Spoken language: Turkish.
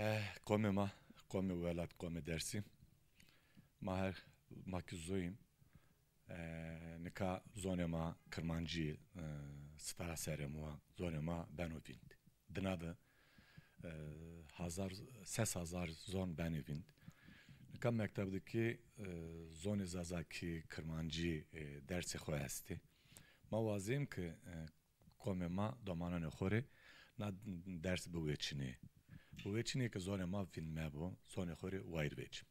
Eh, come ma, come velat, come dersi. Maher makuzoyim. Eh, nika zonema kırmancı eh, stara seremua zonema benovind. Dınadı eh, hazar, ses hazar zon benovind. Nika mektebdeki eh, zoni zazaki kırmancı eh, dersi khoyasti. Ma vazim ki eh, come ma domana ne khore na ders bu geçini povečini, ki zone ma fin mebo, zone hori wire več.